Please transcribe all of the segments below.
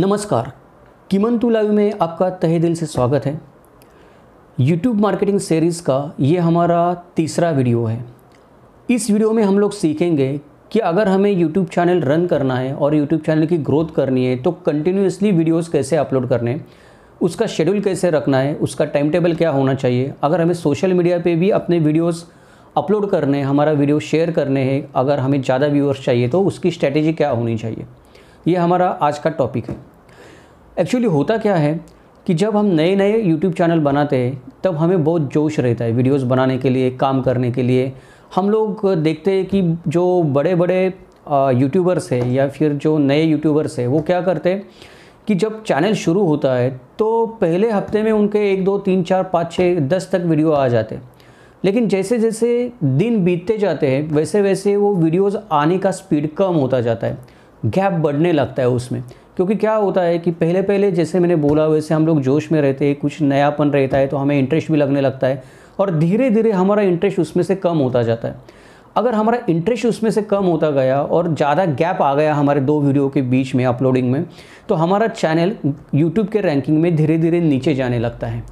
नमस्कार किमन to live में आपका तहे दिल से स्वागत है यूट्यूब मार्केटिंग सीरीज़ का ये हमारा तीसरा वीडियो है इस वीडियो में हम लोग सीखेंगे कि अगर हमें यूट्यूब चैनल रन करना है और यूट्यूब चैनल की ग्रोथ करनी है तो कंटिन्यूसली वीडियोस कैसे अपलोड करने हैं उसका शेड्यूल कैसे रखना है उसका टाइम टेबल क्या होना चाहिए अगर हमें सोशल मीडिया पर भी अपने वीडियोज़ अपलोड करने हैं हमारा वीडियो शेयर करने हैं अगर हमें ज़्यादा व्यूअर्स चाहिए तो उसकी स्ट्रैटेजी क्या होनी चाहिए ये हमारा आज का टॉपिक है एक्चुअली होता क्या है कि जब हम नए नए यूट्यूब चैनल बनाते हैं तब हमें बहुत जोश रहता है वीडियोस बनाने के लिए काम करने के लिए हम लोग देखते हैं कि जो बड़े बड़े यूट्यूबर्स है या फिर जो नए यूट्यूबर्स है वो क्या करते हैं कि जब चैनल शुरू होता है तो पहले हफ्ते में उनके एक दो तीन चार पाँच छः दस तक वीडियो आ जाते हैं लेकिन जैसे जैसे दिन बीतते जाते हैं वैसे वैसे वो वीडियोस आने का स्पीड कम होता जाता है गैप बढ़ने लगता है उसमें क्योंकि क्या होता है कि पहले पहले जैसे मैंने बोला वैसे हम लोग जोश में रहते हैं कुछ नयापन रहता है तो हमें इंटरेस्ट भी लगने लगता है और धीरे धीरे हमारा इंटरेस्ट उसमें से कम होता जाता है अगर हमारा इंटरेस्ट उसमें से कम होता गया और ज़्यादा गैप आ गया हमारे दो वीडियो के बीच में अपलोडिंग में तो हमारा चैनल यूट्यूब के रैंकिंग में धीरे धीरे नीचे जाने लगता है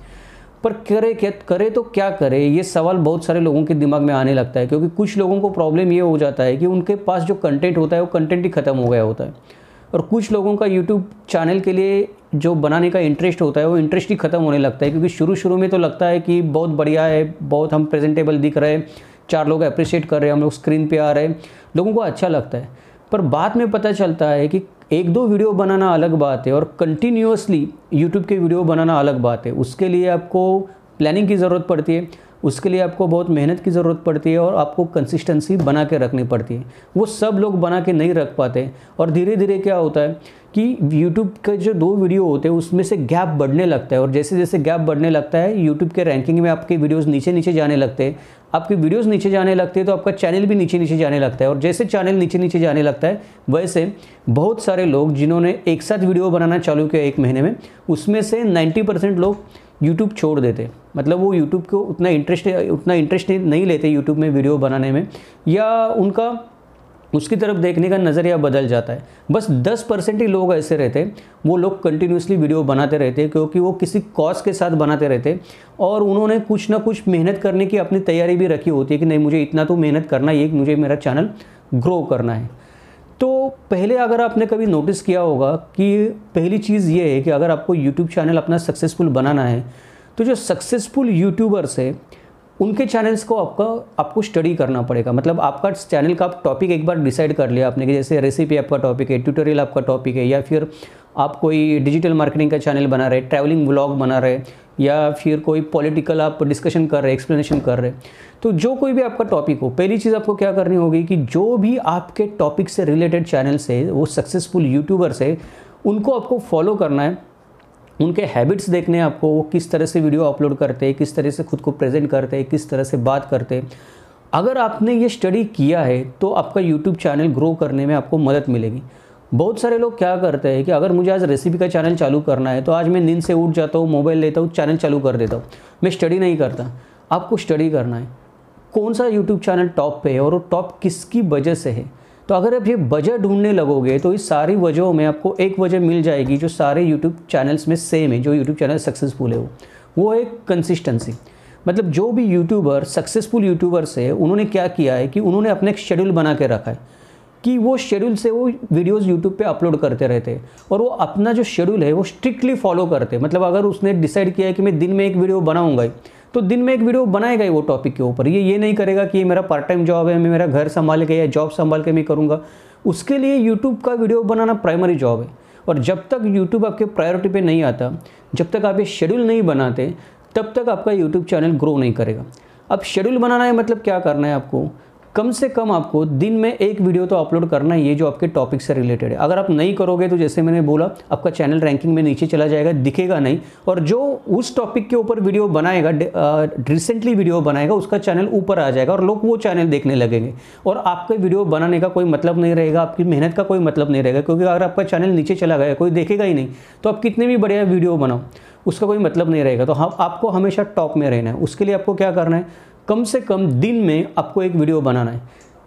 पर करे क्या करे तो क्या करे ये सवाल बहुत सारे लोगों के दिमाग में आने लगता है क्योंकि कुछ लोगों को प्रॉब्लम ये हो जाता है कि उनके पास जो कंटेंट होता है वो कंटेंट ही ख़त्म हो गया होता है और कुछ लोगों का यूट्यूब चैनल के लिए जो बनाने का इंटरेस्ट होता है वो इंटरेस्ट ही ख़त्म होने लगता है क्योंकि शुरू शुरू में तो लगता है कि बहुत बढ़िया है बहुत हम प्रेजेंटेबल दिख रहे हैं चार लोग अप्रिशिएट कर रहे हैं हम लोग स्क्रीन पर आ रहे हैं लोगों को अच्छा लगता है पर बाद में पता चलता है कि एक दो वीडियो बनाना अलग बात है और कंटिन्यूसली यूट्यूब के वीडियो बनाना अलग बात है उसके लिए आपको प्लानिंग की ज़रूरत पड़ती है उसके लिए आपको बहुत मेहनत की ज़रूरत पड़ती है और आपको कंसिस्टेंसी बना के रखनी पड़ती है वो सब लोग बना के नहीं रख पाते और धीरे धीरे क्या होता है कि यूट्यूब के जो दो वीडियो होते हैं उसमें से गैप बढ़ने लगता है और जैसे जैसे गैप बढ़ने लगता है यूट्यूब के रैंकिंग में आपके वीडियोस नीचे नीचे जाने लगते हैं आपके वीडियोस नीचे जाने लगते हैं तो आपका चैनल भी नीचे नीचे जाने लगता है और जैसे चैनल नीचे नीचे जाने लगता है वैसे बहुत सारे लोग जिन्होंने एक साथ वीडियो बनाना चालू किया एक महीने में उसमें से नाइन्टी लोग यूट्यूब छोड़ देते मतलब वो यूट्यूब को उतना इंटरेस्ट उतना इंटरेस्ट नहीं लेते यूट्यूब में वीडियो बनाने में या उनका उसकी तरफ देखने का नज़रिया बदल जाता है बस 10 परसेंट ही लोग ऐसे रहते वो लोग कंटिन्यूसली वीडियो बनाते रहते क्योंकि वो किसी कॉज के साथ बनाते रहते और उन्होंने कुछ ना कुछ मेहनत करने की अपनी तैयारी भी रखी होती है कि नहीं मुझे इतना तो मेहनत करना है मुझे मेरा चैनल ग्रो करना है तो पहले अगर आपने कभी नोटिस किया होगा कि पहली चीज़ ये है कि अगर आपको यूट्यूब चैनल अपना सक्सेसफुल बनाना है तो जो सक्सेसफुल यूट्यूबर्स है उनके चैनल्स को आपका आपको स्टडी करना पड़ेगा मतलब आपका चैनल का आप टॉपिक एक बार डिसाइड कर लिया आपने कि जैसे रेसिपी आपका टॉपिक है ट्यूटोरियल आपका टॉपिक है या फिर आप कोई डिजिटल मार्केटिंग का चैनल बना रहे ट्रैवलिंग व्लॉग बना रहे या फिर कोई पॉलिटिकल आप डिस्कशन कर रहे एक्सप्लेनेशन कर रहे तो जो कोई भी आपका टॉपिक हो पहली चीज़ आपको क्या करनी होगी कि जो भी आपके टॉपिक से रिलेटेड चैनल्स है वो सक्सेसफुल यूट्यूबर्स है उनको आपको फॉलो करना है उनके हैबिट्स देखने हैं आपको वो किस तरह से वीडियो अपलोड करते हैं किस तरह से खुद को प्रेजेंट करते हैं किस तरह से बात करते हैं अगर आपने ये स्टडी किया है तो आपका यूट्यूब चैनल ग्रो करने में आपको मदद मिलेगी बहुत सारे लोग क्या करते हैं कि अगर मुझे आज रेसिपी का चैनल चालू करना है तो आज मैं नींद से उठ जाता हूँ मोबाइल लेता हूँ चैनल चालू कर देता हूँ मैं स्टडी नहीं करता आपको स्टडी करना है कौन सा यूट्यूब चैनल टॉप पे है और वो टॉप किसकी वजह से है तो अगर आप ये वजह ढूंढने लगोगे तो इस सारी वजहों में आपको एक वजह मिल जाएगी जो सारे यूट्यूब चैनल्स में सेम है जो यूट्यूब चैनल सक्सेसफुल है वो वो है कंसिस्टेंसी मतलब जो भी यूट्यूबर सक्सेसफुल यूट्यूबर्स है उन्होंने क्या किया है कि उन्होंने अपने एक शेड्यूल बना के रखा है कि वो शेड्यूल से वो वीडियोस यूट्यूब पे अपलोड करते रहते हैं और वो अपना जो शेड्यूल है वो स्ट्रिक्टली फॉलो करते हैं मतलब अगर उसने डिसाइड किया है कि मैं दिन में एक वीडियो बनाऊंगा तो दिन में एक वीडियो बनाएगा ही वो टॉपिक के ऊपर ये ये नहीं करेगा कि ये मेरा पार्ट टाइम जॉब है मैं मेरा घर संभाल के या जॉब संभाल के मैं करूँगा उसके लिए यूट्यूब का वीडियो बनाना प्राइमरी जॉब है और जब तक यूट्यूब आपके प्रायोरिटी पर नहीं आता जब तक आप ये शेड्यूल नहीं बनाते तब तक आपका यूट्यूब चैनल ग्रो नहीं करेगा अब शेड्यूल बनाना है मतलब क्या करना है आपको कम से कम आपको दिन में एक वीडियो तो अपलोड करना ही है जो आपके टॉपिक से रिलेटेड है अगर आप नहीं करोगे तो जैसे मैंने बोला आपका चैनल रैंकिंग में नीचे चला जाएगा दिखेगा नहीं और जो उस टॉपिक के ऊपर वीडियो बनाएगा रिसेंटली वीडियो बनाएगा उसका चैनल ऊपर आ जाएगा और लोग वो चैनल देखने लगेंगे और आपके वीडियो बनाने का कोई मतलब नहीं रहेगा आपकी मेहनत का कोई मतलब नहीं रहेगा क्योंकि अगर आपका चैनल नीचे चला गया कोई देखेगा ही नहीं तो आप कितने भी बढ़िया वीडियो बनाओ उसका कोई मतलब नहीं रहेगा तो हाँ आपको हमेशा टॉप में रहना है उसके लिए आपको क्या करना है कम से कम दिन में आपको एक वीडियो बनाना है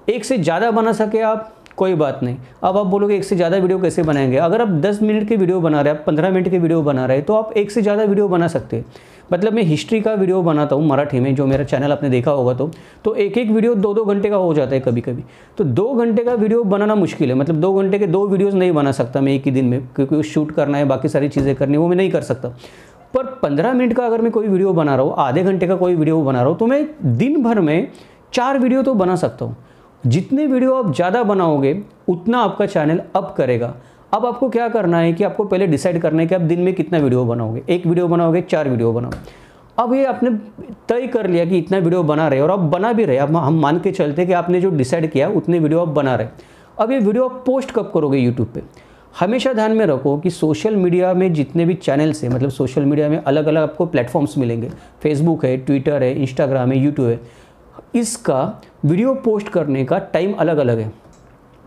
एक से ज़्यादा बना सके आप कोई बात नहीं अब आप बोलोगे एक से ज़्यादा वीडियो कैसे बनाएंगे अगर आप 10 मिनट के वीडियो बना रहे हैं आप 15 मिनट के वीडियो बना रहे हैं तो आप एक से ज़्यादा वीडियो बना सकते हैं मतलब मैं हिस्ट्री का वीडियो बनाता हूँ मराठी में जो मेरा चैनल आपने देखा होगा तो तो एक एक वीडियो दो दो घंटे का हो जाता है कभी कभी तो दो घंटे का वीडियो बनाना मुश्किल है मतलब दो घंटे के दो वीडियोज़ नहीं बना सकता मैं एक ही दिन में क्योंकि शूट करना है बाकी सारी चीज़ें करनी वो मैं नहीं कर सकता पर पंद्रह मिनट का अगर मैं कोई वीडियो बना रहा हूँ आधे घंटे का कोई वीडियो बना रहा हूँ तो मैं दिन भर में चार वीडियो तो बना सकता हूँ जितने वीडियो आप ज़्यादा बनाओगे उतना आपका चैनल अप करेगा अब आपको क्या करना है कि आपको पहले डिसाइड करना है कि आप दिन में कितना वीडियो बनाओगे एक वीडियो बनाओगे चार वीडियो बनाओगे अब ये आपने तय कर लिया कि इतना वीडियो बना रहे और आप बना भी रहे अब हम मान के चलते कि आपने जो डिसाइड किया उतने वीडियो आप बना रहे अब ये वीडियो आप पोस्ट कब करोगे यूट्यूब पर हमेशा ध्यान में रखो कि सोशल मीडिया में जितने भी चैनल्स हैं मतलब सोशल मीडिया में अलग अलग आपको प्लेटफॉर्म्स मिलेंगे फेसबुक है ट्विटर है इंस्टाग्राम है यूट्यूब है इसका वीडियो पोस्ट करने का टाइम अलग अलग है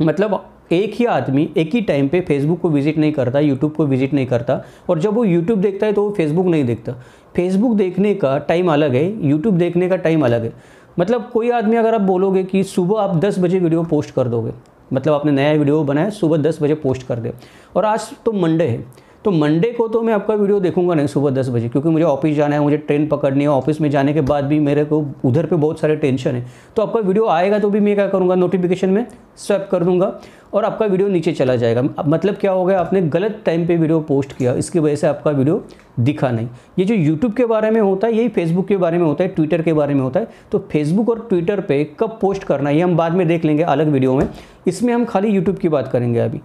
मतलब एक ही आदमी एक ही टाइम पे फेसबुक को विज़िट नहीं करता यूट्यूब को विज़िट नहीं करता और जब वो यूट्यूब देखता है तो वो फेसबुक नहीं देखता फेसबुक देखने का टाइम अलग है यूट्यूब देखने का टाइम अलग है मतलब कोई आदमी अगर आप बोलोगे कि सुबह आप 10 बजे वीडियो पोस्ट कर दोगे मतलब आपने नया वीडियो बनाया सुबह दस बजे पोस्ट कर दे और आज तो मंडे है तो मंडे को तो मैं आपका वीडियो देखूंगा नहीं सुबह दस बजे क्योंकि मुझे ऑफिस जाना है मुझे ट्रेन पकड़नी है ऑफिस में जाने के बाद भी मेरे को उधर पे बहुत सारे टेंशन है तो आपका वीडियो आएगा तो भी मैं क्या करूँगा नोटिफिकेशन में स्वैप कर दूंगा और आपका वीडियो नीचे चला जाएगा मतलब क्या हो गया आपने गलत टाइम पे वीडियो पोस्ट किया इसकी वजह से आपका वीडियो दिखा नहीं ये जो यूट्यूब के बारे में होता है यही फेसबुक के बारे में होता है ट्विटर के बारे में होता है तो फेसबुक और ट्विटर पर कब पोस्ट करना है ये हम बाद में देख लेंगे अलग वीडियो में इसमें हम खाली यूट्यूब की बात करेंगे अभी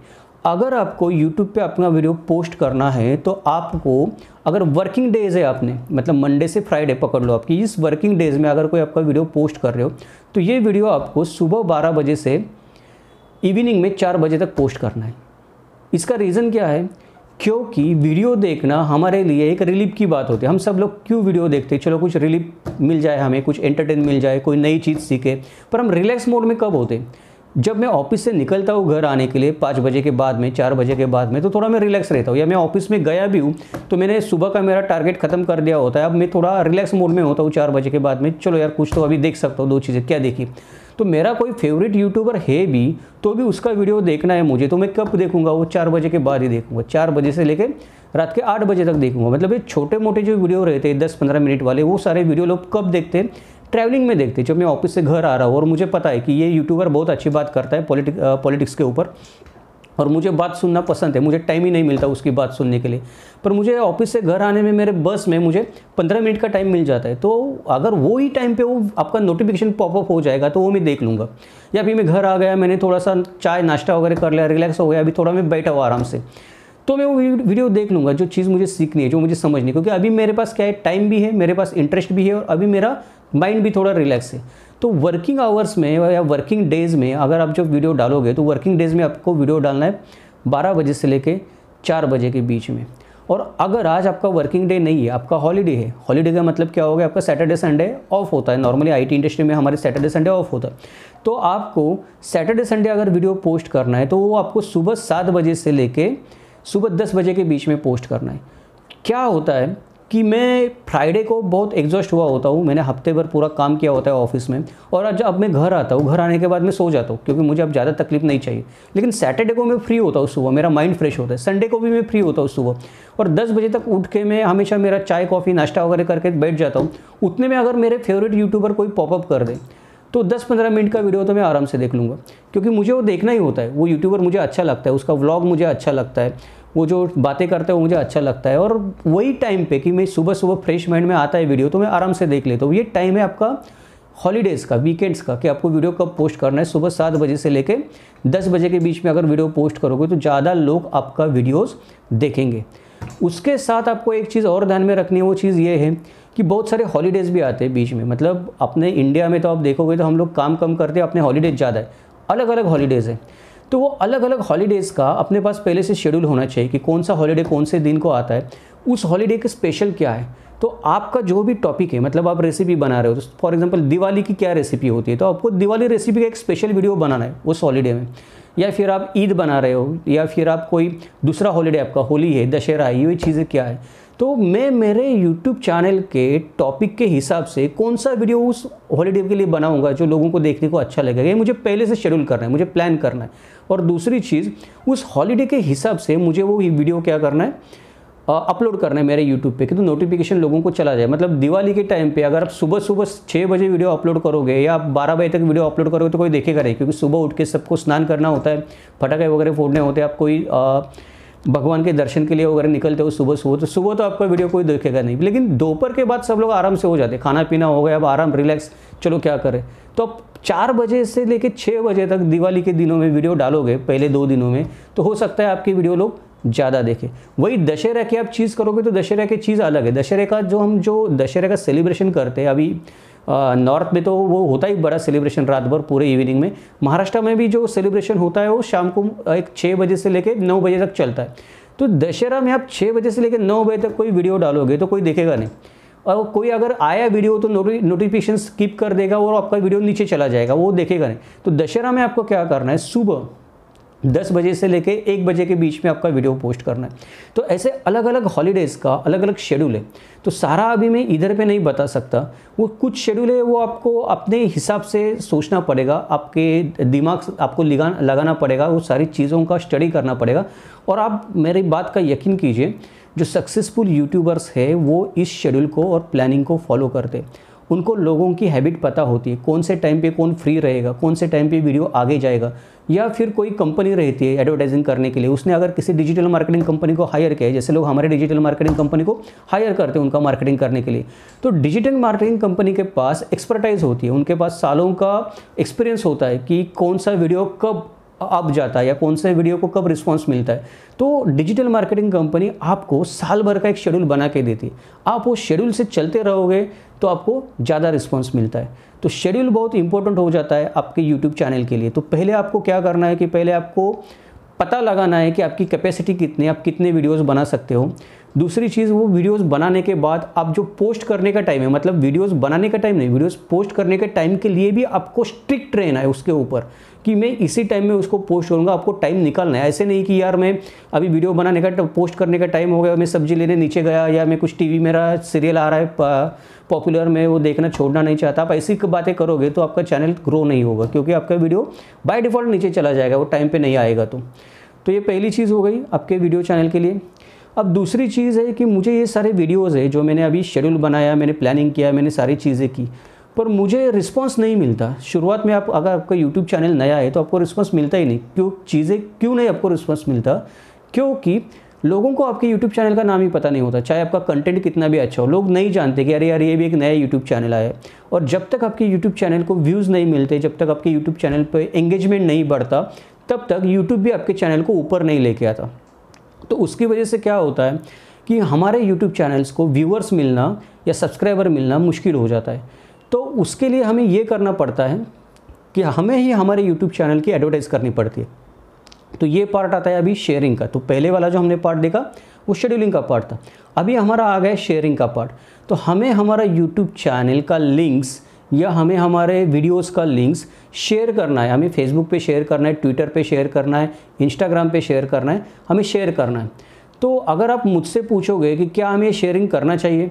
अगर आपको YouTube पे अपना वीडियो पोस्ट करना है तो आपको अगर वर्किंग डेज़ है आपने मतलब मंडे से फ्राइडे पकड़ लो आपकी इस वर्किंग डेज़ में अगर कोई आपका वीडियो पोस्ट कर रहे हो तो ये वीडियो आपको सुबह 12 बजे से इवनिंग में चार बजे तक पोस्ट करना है इसका रीज़न क्या है क्योंकि वीडियो देखना हमारे लिए एक रिलीफ की बात होती है हम सब लोग क्यों वीडियो देखते हैं चलो कुछ रिलीफ मिल जाए हमें कुछ एंटरटेन मिल जाए कोई नई चीज़ सीखे पर हम रिलैक्स मोड में कब होते जब मैं ऑफिस से निकलता हूँ घर आने के लिए पाँच बजे के बाद में चार बजे के बाद में तो थोड़ा मैं रिलैक्स रहता हूँ या मैं ऑफिस में गया भी हूँ तो मैंने सुबह का मेरा टारगेट खत्म कर दिया होता है अब मैं थोड़ा रिलैक्स मोड में होता हूँ चार बजे के बाद में चलो यार कुछ तो अभी देख सकता हूँ दो चीज़ें क्या देखी तो मेरा कोई फेवरेट यूट्यूबर है भी तो भी उसका वीडियो देखना है मुझे तो मैं कब देखूंगा वो चार बजे के बाद ही देखूंगा चार बजे से लेकर रात के आठ बजे तक देखूंगा मतलब ये छोटे मोटे जो वीडियो रहते हैं दस पंद्रह मिनट वाले वो सारे वीडियो लोग कब देखते हैं ट्रैवलिंग में देखते जब मैं ऑफिस से घर आ रहा हूँ और मुझे पता है कि ये यूट्यूबर बहुत अच्छी बात करता है पॉलिटिक पॉलिटिक्स के ऊपर और मुझे बात सुनना पसंद है मुझे टाइम ही नहीं मिलता उसकी बात सुनने के लिए पर मुझे ऑफिस से घर आने में मेरे बस में मुझे पंद्रह मिनट का टाइम मिल जाता है तो अगर वो ही टाइम पे वो आपका नोटिफिकेशन पॉपअप हो जाएगा तो वो मैं देख लूँगा या फिर मैं घर आ गया मैंने थोड़ा सा चाय नाश्ता वगैरह कर लिया रिलैक्स हो गया अभी थोड़ा मैं बैठा हुआ आराम से तो मैं वो वीडियो देख लूँगा जो चीज़ मुझे सीखनी है जो मुझे समझनी है क्योंकि अभी मेरे पास क्या है टाइम भी है मेरे पास इंटरेस्ट भी है और अभी मेरा माइंड भी थोड़ा रिलैक्स है तो वर्किंग आवर्स में या वर्किंग डेज़ में अगर आप जो वीडियो डालोगे तो वर्किंग डेज़ में आपको वीडियो डालना है बारह बजे से लेकर चार बजे के बीच में और अगर आज आपका वर्किंग डे नहीं है आपका हॉलीडे है हॉलीडे का मतलब क्या होगा आपका सैटरडे संडे ऑफ होता है नॉर्मली आईटी इंडस्ट्री में हमारे सैटरडे संडे ऑफ होता है तो आपको सैटरडे संडे अगर वीडियो पोस्ट करना है तो वो आपको सुबह सात बजे से लेके सुबह दस बजे के बीच में पोस्ट करना है क्या होता है कि मैं फ्राइडे को बहुत एग्जॉस्ट हुआ होता हूँ मैंने हफ्ते भर पूरा काम किया होता है ऑफिस में और आज अब मैं घर आता हूँ घर आने के बाद मैं सो जाता हूँ क्योंकि मुझे अब ज़्यादा तकलीफ नहीं चाहिए लेकिन सैटरडे को मैं फ्री होता हूँ सुबह मेरा माइंड फ्रेश होता है संडे को भी मैं फ्री होता हूँ सुबह और दस बजे तक उठ के मैं हमेशा मेरा चाय कॉफ़ी नाश्ता वगैरह करके बैठ जाता हूँ उतने में अगर मेरे फेवरेट यूट्यूबर कोई पॉपअप कर दे तो 10-15 मिनट का वीडियो तो मैं आराम से देख लूँगा क्योंकि मुझे वो देखना ही होता है वो यूट्यूबर मुझे अच्छा लगता है उसका व्लॉग मुझे अच्छा लगता है वो जो बातें करते वो मुझे अच्छा लगता है और वही टाइम पे कि मैं सुबह सुबह फ्रेश माइंड में आता है वीडियो तो मैं आराम से देख लेता हूँ ये टाइम है आपका हॉलीडेज़ का वीकेंड्स का कि आपको वीडियो कब पोस्ट करना है सुबह सात बजे से लेकर दस बजे के बीच में अगर वीडियो पोस्ट करोगे तो ज़्यादा लोग आपका वीडियोज़ देखेंगे उसके साथ आपको एक चीज़ और ध्यान में रखनी है वो चीज़ ये है कि बहुत सारे हॉलीडेज़ भी आते हैं बीच में मतलब अपने इंडिया में तो आप देखोगे तो हम लोग काम कम करते हैं अपने हॉलीडेज़ ज़्यादा है अलग अलग हॉलीडेज़ हैं तो वो अलग अलग हॉलीडेज़ का अपने पास पहले से शेड्यूल होना चाहिए कि कौन सा हॉलीडे कौन से दिन को आता है उस हॉलीडे का स्पेशल क्या है तो आपका जो भी टॉपिक है मतलब आप रेसिपी बना रहे हो तो फॉर एग्जांपल दिवाली की क्या रेसिपी होती है तो आपको दिवाली रेसिपी का एक स्पेशल वीडियो बनाना है उस हॉलीडे में या फिर आप ईद बना रहे हो या फिर आप कोई दूसरा हॉलीडे आपका होली है दशहरा है ये चीज़ें क्या है तो मैं मेरे यूट्यूब चैनल के टॉपिक के हिसाब से कौन सा वीडियो उस हॉलीडे के लिए बनाऊंगा जो लोगों को देखने को अच्छा लगेगा ये मुझे पहले से शेड्यूल करना है मुझे प्लान करना है और दूसरी चीज़ उस हॉलीडे के हिसाब से मुझे वो वीडियो क्या करना है अपलोड करना है मेरे यूट्यूब पे कि तो नोटिफिकेशन लोगों को चला जाए मतलब दिवाली के टाइम पे अगर आप सुबह सुबह छः बजे वीडियो अपलोड करोगे या आप बारह बजे तक वीडियो अपलोड करोगे तो कोई देखेगा नहीं क्योंकि सुबह उठ के सबको स्नान करना होता है फटाखे वगैरह फोड़ने होते हैं आप कोई आ, भगवान के दर्शन के लिए वगैरह निकलते हो सुबह सुबह तो सुबह तो आपका वीडियो कोई देखेगा नहीं लेकिन दोपहर के बाद सब लोग आराम से हो जाते खाना पीना हो गया अब आराम रिलैक्स चलो क्या करें तो आप चार बजे से लेकर छः बजे तक दिवाली के दिनों में वीडियो डालोगे पहले दो दिनों में तो हो सकता है आपकी वीडियो लोग ज़्यादा देखें वही दशहरा की आप चीज़ करोगे तो दशहरा की चीज़ अलग है दशहरे का जो हम जो दशहरे का सेलिब्रेशन करते हैं अभी नॉर्थ में तो वो होता ही बड़ा सेलिब्रेशन रात भर पूरे इवनिंग में महाराष्ट्र में भी जो सेलिब्रेशन होता है वो शाम को एक छः बजे से लेकर नौ बजे तक चलता है तो दशहरा में आप छः बजे से लेकर नौ बजे तक कोई वीडियो डालोगे तो कोई देखेगा नहीं और कोई अगर आया वीडियो तो नोटिफिकेशन स्किप कर देगा और आपका वीडियो नीचे चला जाएगा वो देखेगा नहीं तो दशहरा में आपको क्या करना है सुबह दस बजे से लेके एक बजे के बीच में आपका वीडियो पोस्ट करना है तो ऐसे अलग अलग हॉलीडेज़ का अलग अलग शेड्यूल है तो सारा अभी मैं इधर पे नहीं बता सकता वो कुछ शेड्यूल है वो आपको अपने हिसाब से सोचना पड़ेगा आपके दिमाग आपको लगा लगाना पड़ेगा वो सारी चीज़ों का स्टडी करना पड़ेगा और आप मेरी बात का यकीन कीजिए जो सक्सेसफुल यूट्यूबर्स है वो इस शेड्यूल को और प्लानिंग को फॉलो करते उनको लोगों की हैबिट पता होती है कौन से टाइम पे कौन फ्री रहेगा कौन से टाइम पे वीडियो आगे जाएगा या फिर कोई कंपनी रहती है एडवर्टाइजिंग करने के लिए उसने अगर किसी डिजिटल मार्केटिंग कंपनी को हायर किया है जैसे लोग हमारे डिजिटल मार्केटिंग कंपनी को हायर करते हैं उनका मार्केटिंग करने के लिए तो डिजिटल मार्केटिंग कंपनी के पास एक्सपर्टाइज होती है उनके पास सालों का एक्सपीरियंस होता है कि कौन सा वीडियो कब अब जाता है या कौन से वीडियो को कब रिस्पॉन्स मिलता है तो डिजिटल मार्केटिंग कंपनी आपको साल भर का एक शेड्यूल बना के देती है आप उस शेड्यूल से चलते रहोगे तो आपको ज़्यादा रिस्पॉन्स मिलता है तो शेड्यूल बहुत इंपॉर्टेंट हो जाता है आपके यूट्यूब चैनल के लिए तो पहले आपको क्या करना है कि पहले आपको पता लगाना है कि आपकी कैपेसिटी कितनी है आप कितने वीडियोज़ बना सकते हो दूसरी चीज़ वो वीडियोस बनाने के बाद आप जो पोस्ट करने का टाइम है मतलब वीडियोस बनाने का टाइम नहीं वीडियोस पोस्ट करने के टाइम के लिए भी आपको स्ट्रिक्ट रहना है उसके ऊपर कि मैं इसी टाइम में उसको पोस्ट करूँगा आपको टाइम निकालना है ऐसे नहीं कि यार मैं अभी वीडियो बनाने का पोस्ट करने का टाइम हो गया मैं सब्जी लेने नीचे गया या मैं कुछ टीवी मेरा सीरियल आ रहा है पॉपुलर में वो देखना छोड़ना नहीं चाहता आप ऐसी बातें करोगे तो आपका चैनल ग्रो नहीं होगा क्योंकि आपका वीडियो बाय डिफ़ॉल्ट नीचे चला जाएगा वो टाइम पर नहीं आएगा तो तो ये पहली चीज़ हो गई आपके वीडियो चैनल के लिए अब दूसरी चीज़ है कि मुझे ये सारे वीडियोज़ है जो मैंने अभी शेड्यूल बनाया मैंने प्लानिंग किया मैंने सारी चीज़ें की पर मुझे रिस्पॉन्स नहीं मिलता शुरुआत में आप अगर आपका यूट्यूब चैनल नया है तो आपको रिस्पॉन्स मिलता ही नहीं क्यों चीज़ें क्यों नहीं आपको रिस्पॉन्स मिलता क्योंकि लोगों को आपके यूट्यूब चैनल का नाम ही पता नहीं होता चाहे आपका कंटेंट कितना भी अच्छा हो लोग नहीं जानते कि अरे यार ये भी एक नया यूट्यूब चैनल आया है और जब तक आपके यूट्यूब चैनल को व्यूज़ नहीं मिलते जब तक आपके यूट्यूब चैनल पर एंगेजमेंट नहीं बढ़ता तब तक यूट्यूब भी आपके चैनल को ऊपर नहीं लेके आता तो उसकी वजह से क्या होता है कि हमारे यूट्यूब चैनल्स को व्यूअर्स मिलना या सब्सक्राइबर मिलना मुश्किल हो जाता है तो उसके लिए हमें ये करना पड़ता है कि हमें ही हमारे यूट्यूब चैनल की एडवर्टाइज़ करनी पड़ती है तो ये पार्ट आता है अभी शेयरिंग का तो पहले वाला जो हमने पार्ट देखा वो शेड्यूलिंग का पार्ट था अभी हमारा आ गया शेयरिंग का पार्ट तो हमें हमारा यूट्यूब चैनल का लिंक्स या हमें हमारे वीडियोस का लिंक्स शेयर करना है हमें फेसबुक पे शेयर करना है ट्विटर पे शेयर करना है इंस्टाग्राम पे शेयर करना है हमें शेयर करना है तो अगर आप मुझसे पूछोगे कि क्या हमें शेयरिंग करना चाहिए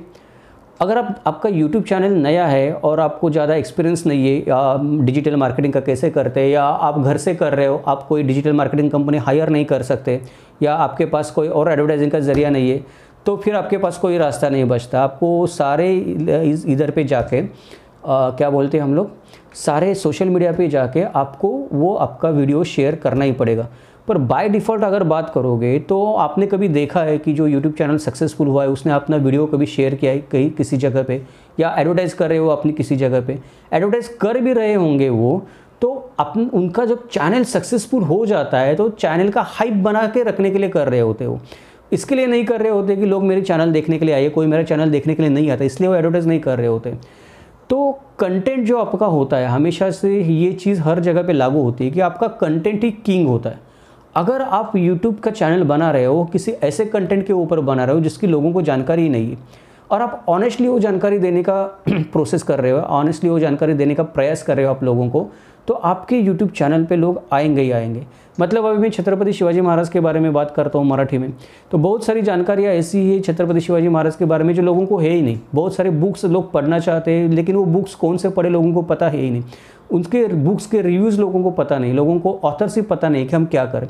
अगर आप आपका यूट्यूब चैनल नया है और आपको ज़्यादा एक्सपीरियंस नहीं है डिजिटल मार्केटिंग का कैसे करते हैं या आप घर से कर रहे हो आप कोई डिजिटल मार्केटिंग कंपनी हायर नहीं कर सकते या आपके पास कोई और एडवर्टाइजिंग का ज़रिया नहीं है तो फिर आपके पास कोई रास्ता नहीं बचता आपको सारे इधर पे जाके आ, क्या बोलते हैं हम लोग सारे सोशल मीडिया पे जाके आपको वो आपका वीडियो शेयर करना ही पड़ेगा पर बाय डिफ़ॉल्ट अगर बात करोगे तो आपने कभी देखा है कि जो यूट्यूब चैनल सक्सेसफुल हुआ है उसने अपना वीडियो कभी शेयर किया है कहीं किसी जगह पे या एडवर्टाइज़ कर रहे हो अपनी किसी जगह पे एडवर्टाइज़ कर भी रहे होंगे वो तो अपन उनका जब चैनल सक्सेसफुल हो जाता है तो चैनल का हाइप बना के रखने के लिए कर रहे होते हो इसके लिए नहीं कर रहे होते कि लोग मेरे चैनल देखने के लिए आइए कोई मेरा चैनल देखने के लिए नहीं आता इसलिए वो एडवर्टाइज़ नहीं कर रहे होते तो कंटेंट जो आपका होता है हमेशा से ये चीज़ हर जगह पे लागू होती है कि आपका कंटेंट ही किंग होता है अगर आप यूट्यूब का चैनल बना रहे हो किसी ऐसे कंटेंट के ऊपर बना रहे हो जिसकी लोगों को जानकारी ही नहीं है और आप ऑनेस्टली वो जानकारी देने का प्रोसेस कर रहे हो ऑनेस्टली वो जानकारी देने का प्रयास कर रहे हो आप लोगों को तो आपके यूट्यूब चैनल पे लोग आएंगे ही आएंगे मतलब अभी मैं छत्रपति शिवाजी महाराज के बारे में बात करता हूँ मराठी में तो बहुत सारी जानकारियाँ ऐसी है छत्रपति शिवाजी महाराज के बारे में जो लोगों को है ही नहीं बहुत सारे बुक्स लोग पढ़ना चाहते हैं लेकिन वो बुक्स कौन से पढ़े लोगों को पता है ही नहीं उनके बुक्स के रिव्यूज़ लोगों को पता नहीं लोगों को ऑथर से पता नहीं कि हम क्या करें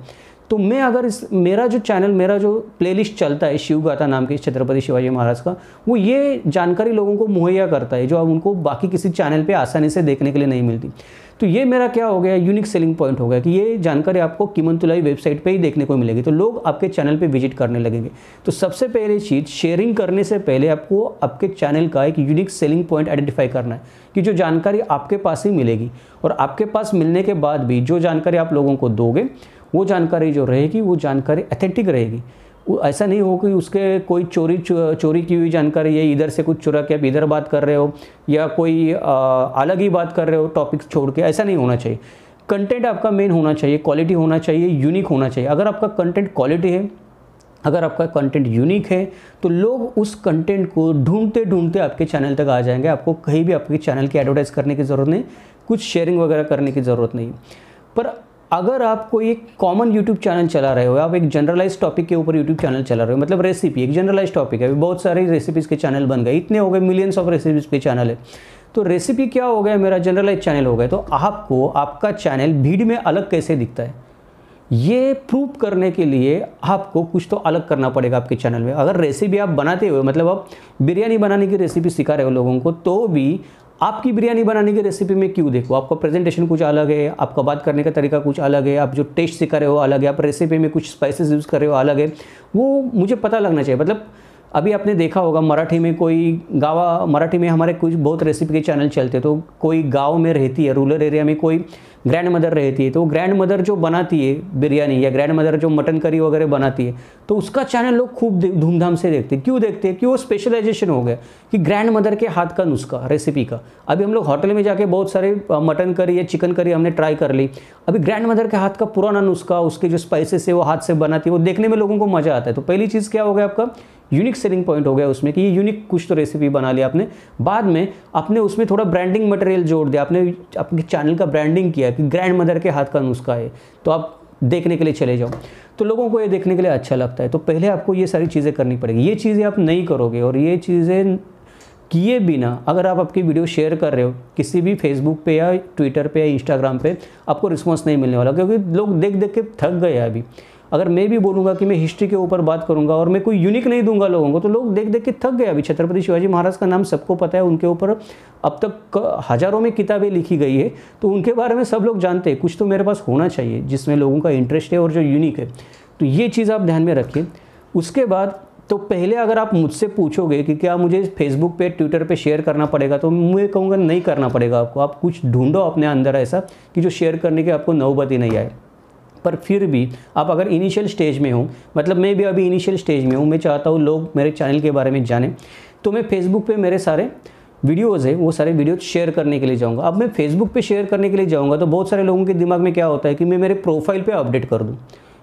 तो मैं अगर इस मेरा जो चैनल मेरा जो प्लेलिस्ट चलता है शिव गाथा नाम के छत्रपति शिवाजी महाराज का वो ये जानकारी लोगों को मुहैया करता है जो अब उनको बाकी किसी चैनल पर आसानी से देखने के लिए नहीं मिलती तो ये मेरा क्या हो गया यूनिक सेलिंग पॉइंट हो गया कि ये जानकारी आपको किमंतुलाई वेबसाइट पे ही देखने को मिलेगी तो लोग आपके चैनल पे विजिट करने लगेंगे तो सबसे पहले चीज़ शेयरिंग करने से पहले आपको आपके चैनल का एक यूनिक सेलिंग पॉइंट आइडेंटिफाई करना है कि जो जानकारी आपके पास ही मिलेगी और आपके पास मिलने के बाद भी जो जानकारी आप लोगों को दोगे वो जानकारी जो रहेगी वो जानकारी अथेंटिक रहेगी ऐसा नहीं हो कि उसके कोई चोरी चोरी की हुई जानकारी है इधर से कुछ चुरा के आप इधर बात कर रहे हो या कोई अलग ही बात कर रहे हो टॉपिक छोड़ के ऐसा नहीं होना चाहिए कंटेंट आपका मेन होना चाहिए क्वालिटी होना चाहिए यूनिक होना चाहिए अगर आपका कंटेंट क्वालिटी है अगर आपका कंटेंट यूनिक है तो लोग उस कंटेंट को ढूंढते ढूंढते आपके चैनल तक आ जाएंगे आपको कहीं भी आपके चैनल की एडवर्टाइज़ करने की ज़रूरत नहीं कुछ शेयरिंग वगैरह करने की ज़रूरत नहीं पर अगर आप कोई एक कॉमन यूट्यूब चैनल चला रहे हो आप एक जनरलाइज टॉपिक के ऊपर यूट्यूब चैनल चला रहे हो मतलब रेसिपी एक जनरलाइज टॉपिक है अभी बहुत सारी रेसिपीज़ के चैनल बन गए इतने हो गए मिलियंस ऑफ रेसिपीज़ के चैनल है तो रेसिपी क्या हो गया मेरा जनरलाइज चैनल हो गया तो आपको आपका चैनल भीड़ में अलग कैसे दिखता है ये प्रूव करने के लिए आपको कुछ तो अलग करना पड़ेगा आपके चैनल में अगर रेसिपी आप बनाते हुए मतलब आप बिरयानी बनाने की रेसिपी सिखा रहे हो लोगों को तो भी आपकी बिरयानी बनाने की रेसिपी में क्यों देखो आपका प्रेजेंटेशन कुछ अलग है आपका बात करने का तरीका कुछ अलग है आप जो टेस्ट सिखा रहे हो अलग है आप रेसिपी में कुछ स्पाइसेस यूज़ कर रहे हो अलग है वो मुझे पता लगना चाहिए मतलब अभी आपने देखा होगा मराठी में कोई गावा मराठी में हमारे कुछ बहुत रेसिपी के चैनल चलते तो कोई गांव में रहती है रूरल एरिया में कोई ग्रैंड मदर रहती है तो ग्रैंड मदर जो बनाती है बिरयानी या ग्रैंड मदर जो मटन करी वगैरह बनाती है तो उसका चैनल लोग खूब धूमधाम से देखते हैं क्यों देखते हैं कि वो स्पेशलाइजेशन हो गया कि ग्रैंड मदर के हाथ का नुस्खा रेसिपी का अभी हम लोग होटल में जाके बहुत सारे मटन करी या चिकन करी हमने ट्राई कर ली अभी ग्रैंड मदर के हाथ का पुराना नुस्खा उसके जो स्पाइसेस है वो हाथ से बनाती है वो देखने में लोगों को मज़ा आता है तो पहली चीज़ क्या हो गया आपका यूनिक सेलिंग पॉइंट हो गया उसमें कि ये यूनिक कुछ तो रेसिपी बना लिया आपने बाद में आपने उसमें थोड़ा ब्रांडिंग मटेरियल जोड़ दिया आपने अपने चैनल का ब्रांडिंग किया कि ग्रैंड मदर के हाथ का नुस्खा है तो आप देखने के लिए चले जाओ तो लोगों को ये देखने के लिए अच्छा लगता है तो पहले आपको ये सारी चीज़ें करनी पड़ेगी ये चीज़ें आप नहीं करोगे और ये चीज़ें किए बिना अगर आप आपकी वीडियो शेयर कर रहे हो किसी भी फेसबुक पे या ट्विटर पे या इंस्टाग्राम पे आपको रिस्पॉन्स नहीं मिलने वाला क्योंकि लोग देख देख के थक गए हैं अभी अगर मैं भी बोलूँगा कि मैं हिस्ट्री के ऊपर बात करूँगा और मैं कोई यूनिक नहीं दूंगा लोगों को तो लोग देख देख के थक गए अभी छत्रपति शिवाजी महाराज का नाम सबको पता है उनके ऊपर अब तक हज़ारों में किताबें लिखी गई है तो उनके बारे में सब लोग जानते हैं कुछ तो मेरे पास होना चाहिए जिसमें लोगों का इंटरेस्ट है और जो यूनिक है तो ये चीज़ आप ध्यान में रखिए उसके बाद तो पहले अगर आप मुझसे पूछोगे कि क्या मुझे फेसबुक पे ट्विटर पे शेयर करना पड़ेगा तो मैं कहूँगा नहीं करना पड़ेगा आपको आप कुछ ढूंढो अपने अंदर ऐसा कि जो शेयर करने की आपको नौबत ही नहीं आए पर फिर भी आप अगर इनिशियल स्टेज में हो मतलब मैं भी अभी इनिशियल स्टेज में हूँ मैं चाहता हूँ लोग मेरे चैनल के बारे में जानें तो मैं फेसबुक पे मेरे सारे वीडियोज़ है वो सारे वीडियोज शेयर करने के लिए जाऊँगा अब मैं फेसबुक पे शेयर करने के लिए जाऊँगा तो बहुत सारे लोगों के दिमाग में क्या होता है कि मैं मेरे प्रोफाइल पर अपडेट कर दूँ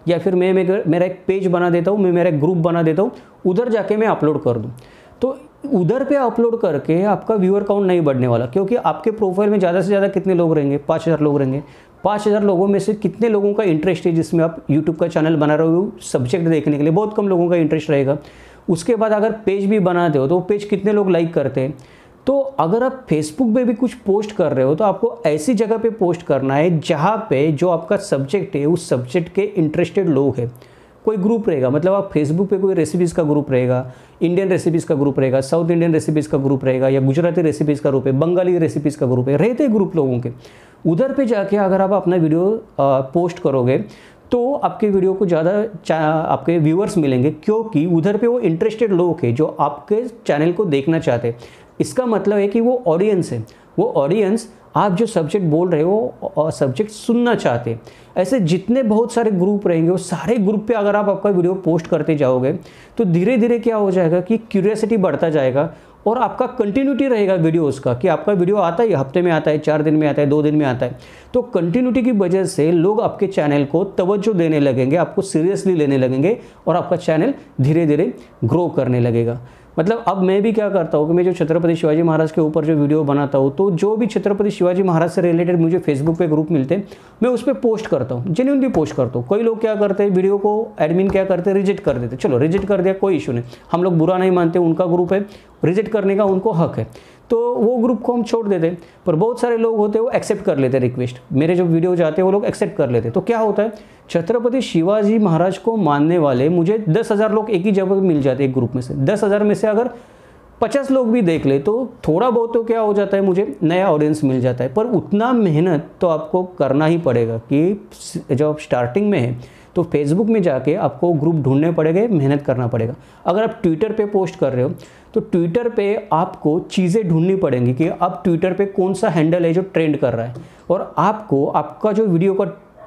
या फिर मैं मेरा एक पेज बना देता हूँ मैं मेरा एक ग्रुप बना देता हूँ उधर जाके मैं अपलोड कर दूँ तो उधर पे अपलोड करके आपका व्यूअर काउंट नहीं बढ़ने वाला क्योंकि आपके प्रोफाइल में ज़्यादा से ज़्यादा कितने लोग रहेंगे पाँच हज़ार लोग रहेंगे पाँच हज़ार लोगों में से कितने लोगों का इंटरेस्ट है जिसमें आप यूट्यूब का चैनल बना रहे हो सब्जेक्ट देखने के लिए बहुत कम लोगों का इंटरेस्ट रहेगा उसके बाद अगर पेज भी बनाते हो तो पेज कितने लोग लाइक करते हैं तो अगर आप फेसबुक पे भी कुछ पोस्ट कर रहे हो तो आपको ऐसी जगह पे पोस्ट करना है जहाँ पे जो आपका सब्जेक्ट है उस सब्जेक्ट के इंटरेस्टेड लोग हैं कोई ग्रुप रहेगा मतलब आप फेसबुक पे कोई रेसिपीज़ का ग्रुप रहेगा इंडियन रेसिपीज़ का ग्रुप रहेगा साउथ इंडियन रेसिपीज़ का ग्रुप रहेगा या गुजराती रेसिपीज़ का ग्रुप है बंगाली रेसिपीज़ का ग्रुप है रहते ग्रुप लोगों के उधर पे जाके अगर आप अपना वीडियो पोस्ट करोगे तो आपके वीडियो को ज़्यादा आपके व्यूअर्स मिलेंगे क्योंकि उधर पे वो इंटरेस्टेड लोग हैं जो आपके चैनल को देखना चाहते इसका मतलब है कि वो ऑडियंस है वो ऑडियंस आप जो सब्जेक्ट बोल रहे हो सब्जेक्ट सुनना चाहते ऐसे जितने बहुत सारे ग्रुप रहेंगे वो सारे ग्रुप पे अगर आप आपका वीडियो पोस्ट करते जाओगे तो धीरे धीरे क्या हो जाएगा कि क्यूरियासिटी बढ़ता जाएगा और आपका कंटिन्यूटी रहेगा वीडियोस का कि आपका वीडियो आता है हफ्ते में आता है चार दिन में आता है दो दिन में आता है तो कंटिन्यूटी की वजह से लोग आपके चैनल को तवज्जो देने लगेंगे आपको सीरियसली लेने लगेंगे और आपका चैनल धीरे धीरे ग्रो करने लगेगा मतलब अब मैं भी क्या करता हूँ कि मैं जो छत्रपति शिवाजी महाराज के ऊपर जो वीडियो बनाता हूँ तो जो भी छत्रपति शिवाजी महाराज से रिलेटेड मुझे फेसबुक पे ग्रुप मिलते हैं मैं उस पर पोस्ट करता हूँ भी पोस्ट करता हूँ कई लोग क्या करते हैं वीडियो को एडमिन क्या करते हैं रिजेक्ट कर देते चलो रिजेक्ट कर दिया कोई इशू नहीं हम लोग बुरा नहीं मानते उनका ग्रुप है रिजेक्ट करने का उनको हक है तो वो ग्रुप को हम छोड़ देते पर बहुत सारे लोग होते हैं वो एक्सेप्ट कर लेते रिक्वेस्ट मेरे जो वीडियो जाते हैं वो लोग एक्सेप्ट कर लेते तो क्या होता है छत्रपति शिवाजी महाराज को मानने वाले मुझे दस हज़ार लोग एक ही जगह मिल जाते एक ग्रुप में से दस हज़ार में से अगर पचास लोग भी देख ले तो थोड़ा बहुत तो क्या हो जाता है मुझे नया ऑडियंस मिल जाता है पर उतना मेहनत तो आपको करना ही पड़ेगा कि जब आप स्टार्टिंग में है तो फेसबुक में जाके आपको ग्रुप ढूंढने पड़ेंगे मेहनत करना पड़ेगा अगर आप ट्विटर पे पोस्ट कर रहे हो तो ट्विटर पे आपको चीज़ें ढूंढनी पड़ेंगी कि आप ट्विटर पे कौन सा हैंडल है जो ट्रेंड कर रहा है और आपको आपका जो वीडियो का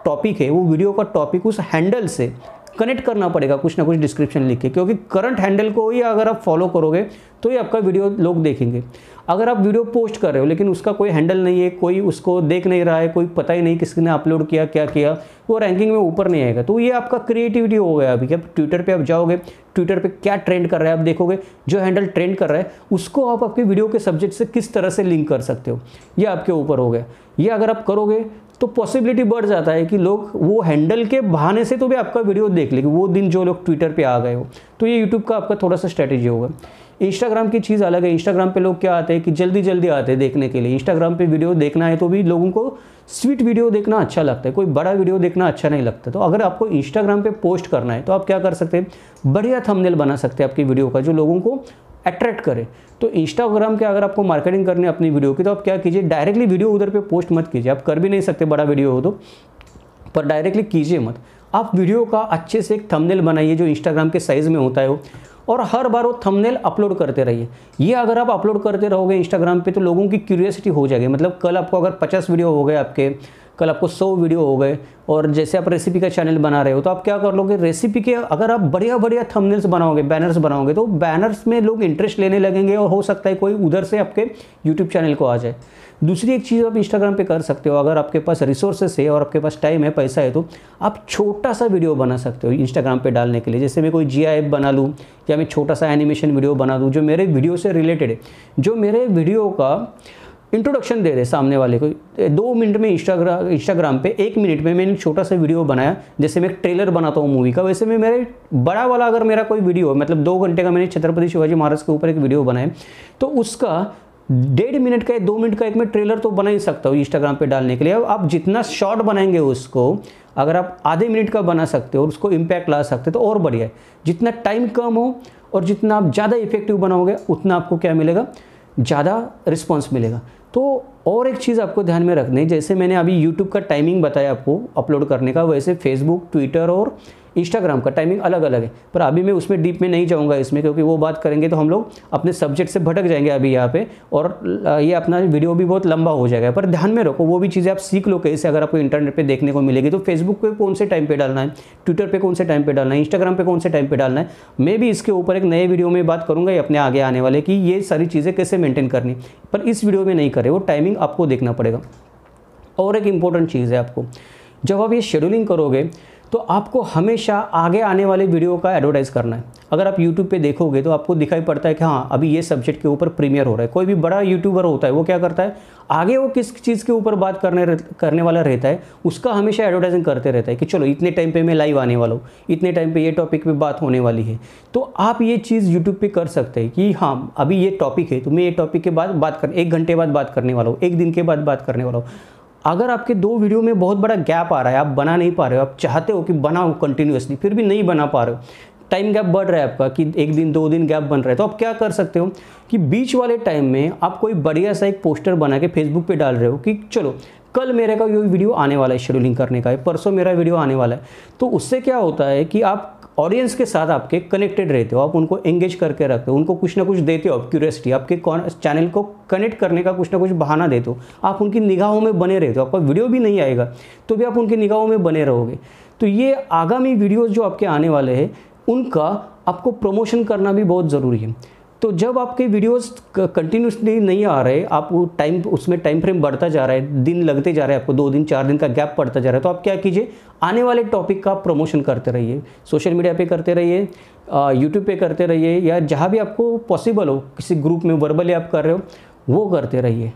टॉपिक है वो वीडियो का टॉपिक उस हैंडल से कनेक्ट करना पड़ेगा कुछ ना कुछ डिस्क्रिप्शन लिख के क्योंकि करंट हैंडल को ही अगर आप फॉलो करोगे तो ही आपका वीडियो लोग देखेंगे अगर आप वीडियो पोस्ट कर रहे हो लेकिन उसका कोई हैंडल नहीं है कोई उसको देख नहीं रहा है कोई पता ही नहीं किसने अपलोड किया क्या किया वो रैंकिंग में ऊपर नहीं आएगा तो ये आपका क्रिएटिविटी हो गया अभी आप ट्विटर पर आप जाओगे ट्विटर पर क्या ट्रेंड कर रहा है आप देखोगे जो हैंडल ट्रेंड कर रहा है उसको आप आपके वीडियो के सब्जेक्ट से किस तरह से लिंक कर सकते हो ये आपके ऊपर हो गया ये अगर आप करोगे तो पॉसिबिलिटी बढ़ जाता है कि लोग वो हैंडल के बहाने से तो भी आपका वीडियो देख लेंगे वो दिन जो लोग ट्विटर पे आ गए हो तो ये यूट्यूब का आपका थोड़ा सा स्ट्रैटेजी होगा इंस्टाग्राम की चीज़ अलग है इंस्टाग्राम पे लोग क्या आते हैं कि जल्दी जल्दी आते हैं देखने के लिए इंस्टाग्राम पे वीडियो देखना है तो भी लोगों को स्वीट वीडियो देखना अच्छा लगता है कोई बड़ा वीडियो देखना अच्छा नहीं लगता तो अगर आपको इंस्टाग्राम पे पोस्ट करना है तो आप क्या कर सकते हैं बढ़िया थंबनेल बना सकते हैं आपकी वीडियो का जो लोगों को अट्रैक्ट करे तो इंस्टाग्राम के अगर आपको मार्केटिंग करनी है अपनी वीडियो की तो आप क्या कीजिए डायरेक्टली वीडियो उधर पे पोस्ट मत कीजिए आप कर भी नहीं सकते बड़ा वीडियो हो तो पर डायरेक्टली कीजिए मत आप वीडियो का अच्छे से एक थंबनेल बनाइए जो इंस्टाग्राम के साइज़ में होता है वो और हर बार वो थंबनेल अपलोड करते रहिए ये अगर आप अपलोड करते रहोगे इंस्टाग्राम पे तो लोगों की क्यूरियसिटी हो जाएगी मतलब कल आपको अगर पचास वीडियो हो गए आपके कल आपको सौ वीडियो हो गए और जैसे आप रेसिपी का चैनल बना रहे हो तो आप क्या कर लोगे रेसिपी के अगर आप बढ़िया बढ़िया थंबनेल्स बनाओगे बैनर्स बनाओगे तो बैनर्स में लोग इंटरेस्ट लेने लगेंगे और हो सकता है कोई उधर से आपके यूट्यूब चैनल को आ जाए दूसरी एक चीज़ आप इंस्टाग्राम पे कर सकते हो अगर आपके पास रिसोर्सेस है और आपके पास टाइम है पैसा है तो आप छोटा सा वीडियो बना सकते हो इंस्टाग्राम पे डालने के लिए जैसे मैं कोई जी आई बना लूँ या मैं छोटा सा एनिमेशन वीडियो बना दूँ जो मेरे वीडियो से रिलेटेड है जो मेरे वीडियो का इंट्रोडक्शन दे दे सामने वाले को दो मिनट में इंस्टाग्राम इंस्टाग्राम पे एक मिनट में मैंने छोटा सा वीडियो बनाया जैसे मैं एक ट्रेलर बनाता हूँ मूवी का वैसे मैं मेरे बड़ा वाला अगर मेरा कोई वीडियो मतलब दो घंटे का मैंने छत्रपति शिवाजी महाराज के ऊपर एक वीडियो बनाया तो उसका डेढ़ मिनट का दो मिनट का एक मैं ट्रेलर तो बना ही सकता हूँ इंस्टाग्राम पे डालने के लिए अब आप जितना शॉर्ट बनाएंगे उसको अगर आप आधे मिनट का बना सकते हो और उसको इम्पैक्ट ला सकते हो तो और बढ़िया है जितना टाइम कम हो और जितना आप ज़्यादा इफेक्टिव बनाओगे उतना आपको क्या मिलेगा ज़्यादा रिस्पॉन्स मिलेगा तो और एक चीज़ आपको ध्यान में रखनी है जैसे मैंने अभी यूट्यूब का टाइमिंग बताया आपको अपलोड करने का वैसे फेसबुक ट्विटर और इंस्टाग्राम का टाइमिंग अलग अलग है पर अभी मैं उसमें डीप में नहीं जाऊँगा इसमें क्योंकि वो बात करेंगे तो हम लोग अपने सब्जेक्ट से भटक जाएंगे अभी यहाँ पर और ये अपना वीडियो भी बहुत लंबा हो जाएगा पर ध्यान में रखो वो भी चीज़ें आप सीख लो कैसे अगर आपको इंटरनेट पर देखने को मिलेगी तो फेसबुक पर कौन से टाइम पर डालना है ट्विटर पर कौन से टाइम पर डालना है इंस्टाग्राम पर कौन से टाइम पर डालना है मैं भी इसके ऊपर एक नए वीडियो में बात करूँगा ये अपने आगे आने वाले कि ये सारी चीज़ें कैसे मेंटेन करनी पर इस वीडियो में नहीं करे वो टाइमिंग आपको देखना पड़ेगा और एक इम्पॉर्टेंट चीज़ है आपको जब आप ये शेड्यूलिंग करोगे तो आपको हमेशा आगे आने वाले वीडियो का एडवर्टाइज़ करना है अगर आप यूट्यूब पे देखोगे तो आपको दिखाई पड़ता है कि हाँ अभी ये सब्जेक्ट के ऊपर प्रीमियर हो रहा है कोई भी बड़ा यूट्यूबर होता है वो क्या करता है आगे वो किस चीज़ के ऊपर बात करने करने वाला रहता है उसका हमेशा एडवर्टाइजिंग करते रहता है कि चलो इतने टाइम पर मैं लाइव आने वाला हूँ इतने टाइम पर ये टॉपिक पर बात होने वाली है तो आप ये चीज़ यूट्यूब पर कर सकते हैं कि हाँ अभी ये टॉपिक है तो मैं ये टॉपिक के बाद बात कर एक घंटे बाद बात करने वाला हूँ एक दिन के बाद बात करने वाला हूँ अगर आपके दो वीडियो में बहुत बड़ा गैप आ रहा है आप बना नहीं पा रहे हो आप चाहते हो कि बनाओ कंटिन्यूसली फिर भी नहीं बना पा रहे हो टाइम गैप बढ़ रहा है आपका कि एक दिन दो दिन गैप बन रहा है तो आप क्या कर सकते हो कि बीच वाले टाइम में आप कोई बढ़िया सा एक पोस्टर बना के फेसबुक पे डाल रहे हो कि चलो कल मेरे का ये वीडियो आने वाला है शेड्यूलिंग करने का है परसों मेरा वीडियो आने वाला है तो उससे क्या होता है कि आप ऑडियंस के साथ आपके कनेक्टेड रहते हो आप उनको एंगेज करके रखते हो उनको कुछ ना कुछ देते हो आप क्यूरियसिटी आपके कौन चैनल को कनेक्ट करने का कुछ ना कुछ बहाना देते हो आप उनकी निगाहों में बने रहते हो आपका वीडियो भी नहीं आएगा तो भी आप उनकी निगाहों में बने रहोगे तो ये आगामी वीडियोज़ जो आपके आने वाले हैं उनका आपको प्रमोशन करना भी बहुत ज़रूरी है तो जब आपके वीडियोस कंटिन्यूसली नहीं आ रहे आप वो टाइम उसमें टाइम फ्रेम बढ़ता जा रहा है दिन लगते जा रहे हैं आपको दो दिन चार दिन का गैप पड़ता जा रहा है तो आप क्या कीजिए आने वाले टॉपिक का प्रमोशन करते रहिए सोशल मीडिया पे करते रहिए यूट्यूब पे करते रहिए या जहाँ भी आपको पॉसिबल हो किसी ग्रुप में वर्बली आप कर रहे हो वो करते रहिए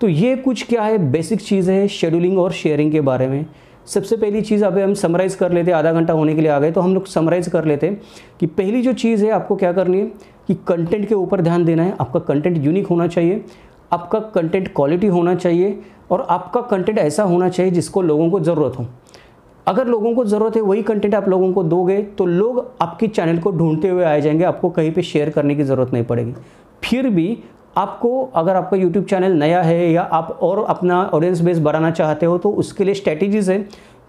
तो ये कुछ क्या है बेसिक चीज़ है शेड्यूलिंग और शेयरिंग के बारे में सबसे पहली चीज़ अभी हम समराइज़ कर लेते आधा घंटा होने के लिए आ गए तो हम लोग समराइज़ कर लेते हैं कि पहली जो चीज़ है आपको क्या करनी है कि कंटेंट के ऊपर ध्यान देना है आपका कंटेंट यूनिक होना चाहिए आपका कंटेंट क्वालिटी होना चाहिए और आपका कंटेंट ऐसा होना चाहिए जिसको लोगों को ज़रूरत हो अगर लोगों को ज़रूरत है वही कंटेंट आप लोगों को दोगे तो लोग आपके चैनल को ढूंढते हुए आ जाएंगे आपको कहीं पे शेयर करने की ज़रूरत नहीं पड़ेगी फिर भी आपको अगर आपका यूट्यूब चैनल नया है या आप और अपना ऑडियंस बेस बढ़ाना चाहते हो तो उसके लिए स्ट्रैटेजीज़ है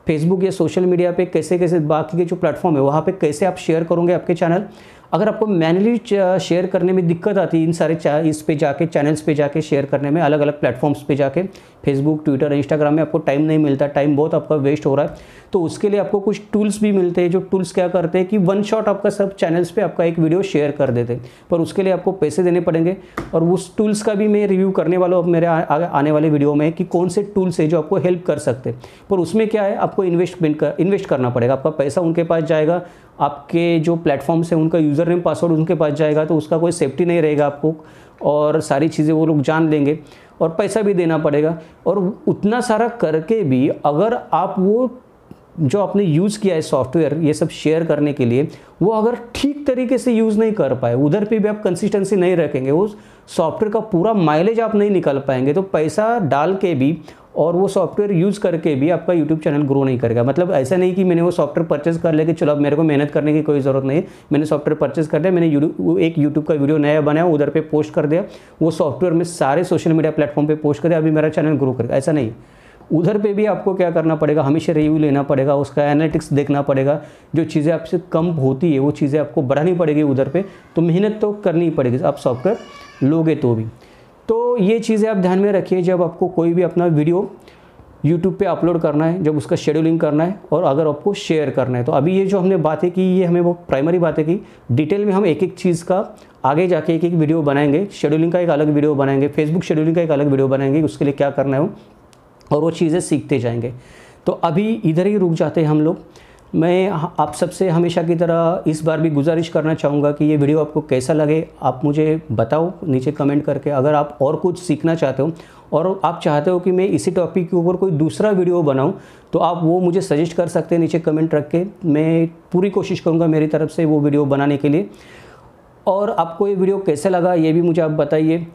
फेसबुक या सोशल मीडिया पे कैसे कैसे बाकी के जो प्लेटफॉर्म है वहाँ पे कैसे आप शेयर करोगे आपके चैनल अगर आपको मैनुअली शेयर करने में दिक्कत आती है इन सारे इस पे जाके चैनल्स पे जाके शेयर करने में अलग अलग प्लेटफॉर्म्स पे जाके फेसबुक ट्विटर इंस्टाग्राम में आपको टाइम नहीं मिलता टाइम बहुत आपका वेस्ट हो रहा है तो उसके लिए आपको कुछ टूल्स भी मिलते हैं जो टूल्स क्या करते हैं कि वन शॉट आपका सब चैनल्स पे आपका एक वीडियो शेयर कर देते हैं पर उसके लिए आपको पैसे देने पड़ेंगे और उस टूल्स का भी मैं रिव्यू करने वाला हूँ मेरे आ, आ, आने वाले वीडियो में कि कौन से टूल्स है जो आपको हेल्प कर सकते हैं पर उसमें क्या है आपको इन्वेस्टमेंट कर इन्वेस्ट करना पड़ेगा आपका पैसा उनके पास जाएगा आपके जो प्लेटफॉर्म्स हैं उनका यूज़र नेम पासवर्ड उनके पास जाएगा तो उसका कोई सेफ्टी नहीं रहेगा आपको और सारी चीज़ें वो लोग जान लेंगे और पैसा भी देना पड़ेगा और उतना सारा करके भी अगर आप वो जो आपने यूज़ किया है सॉफ्टवेयर ये सब शेयर करने के लिए वो अगर ठीक तरीके से यूज़ नहीं कर पाए उधर पे भी आप कंसिस्टेंसी नहीं रखेंगे उस सॉफ्टवेयर का पूरा माइलेज आप नहीं निकाल पाएंगे तो पैसा डाल के भी और वो सॉफ्टवेयर यूज़ करके भी आपका यूट्यूब चैनल ग्रो नहीं करेगा मतलब ऐसा नहीं कि मैंने वो सॉफ्टवेयर परचेज़ कर लिया कि चलो अब मेरे को मेहनत करने की कोई ज़रूरत नहीं मैंने सॉफ्टवेयर परचेज़ कर लिया मैंने यूट्यूब एक यूट्यूब का वीडियो नया बनाया उधर पर पोस्ट कर दिया वो सॉफ्टवेयर में सारे सोशल मीडिया प्लेटफॉर्म पर पोस्ट कर दिया अभी मेरा चैनल ग्रो करेगा ऐसा नहीं उधर पे भी आपको क्या करना पड़ेगा हमेशा रिव्यू लेना पड़ेगा उसका एनालिटिक्स देखना पड़ेगा जो चीज़ें आपसे कम होती है वो चीज़ें आपको बढ़ानी पड़ेगी उधर पे तो मेहनत तो करनी पड़ेगी आप सॉफ्टवेयर लोगे तो भी तो ये चीज़ें आप ध्यान में रखिए जब आपको कोई भी अपना वीडियो यूट्यूब पर अपलोड करना है जब उसका शेड्यूलिंग करना है और अगर आपको शेयर करना है तो अभी ये जो हमने बातें की ये हमें वो प्राइमरी बातें की डिटेल में हम एक एक चीज़ का आगे जाके एक एक वीडियो बनाएंगे शेड्यूलिंग का एक अलग वीडियो बनाएंगे फेसबुक शेड्यूलिंग का एक अलग वीडियो बनाएंगे उसके लिए क्या करना है वो और वो चीज़ें सीखते जाएंगे तो अभी इधर ही रुक जाते हैं हम लोग मैं आप सबसे हमेशा की तरह इस बार भी गुजारिश करना चाहूँगा कि ये वीडियो आपको कैसा लगे आप मुझे बताओ नीचे कमेंट करके अगर आप और कुछ सीखना चाहते हो और आप चाहते हो कि मैं इसी टॉपिक के ऊपर कोई दूसरा वीडियो बनाऊं तो आप वो मुझे सजेस्ट कर सकते हैं नीचे कमेंट रख के मैं पूरी कोशिश करूँगा मेरी तरफ से वो वीडियो बनाने के लिए और आपको ये वीडियो कैसे लगा ये भी मुझे आप बताइए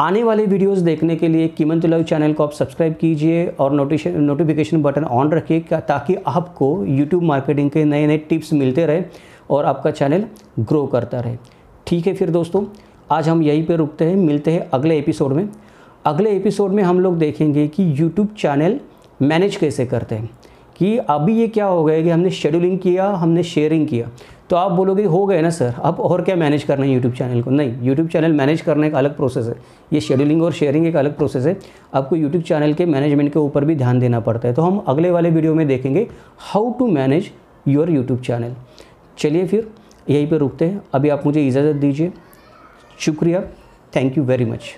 आने वाले वीडियोस देखने के लिए कीमन तुलव चैनल को आप सब्सक्राइब कीजिए और नोटिशन नोटिफिकेशन बटन ऑन रखिए ताकि आपको यूट्यूब मार्केटिंग के नए नए टिप्स मिलते रहे और आपका चैनल ग्रो करता रहे ठीक है फिर दोस्तों आज हम यहीं पर रुकते हैं मिलते हैं अगले एपिसोड में अगले एपिसोड में हम लोग देखेंगे कि यूट्यूब चैनल मैनेज कैसे करते हैं कि अभी ये क्या हो गया कि हमने शेड्यूलिंग किया हमने शेयरिंग किया तो आप बोलोगे हो गए ना सर अब और क्या मैनेज करना है यूट्यूब चैनल को नहीं यूट्यूब चैनल मैनेज करने का अलग प्रोसेस है ये शेड्यूलिंग और शेयरिंग एक अलग प्रोसेस है आपको यूट्यूब चैनल के मैनेजमेंट के ऊपर भी ध्यान देना पड़ता है तो हम अगले वाले वीडियो में देखेंगे how to manage your YouTube channel चलिए फिर यहीं पर रुकते हैं अभी आप मुझे इजाज़त दीजिए शुक्रिया थैंक यू वेरी मच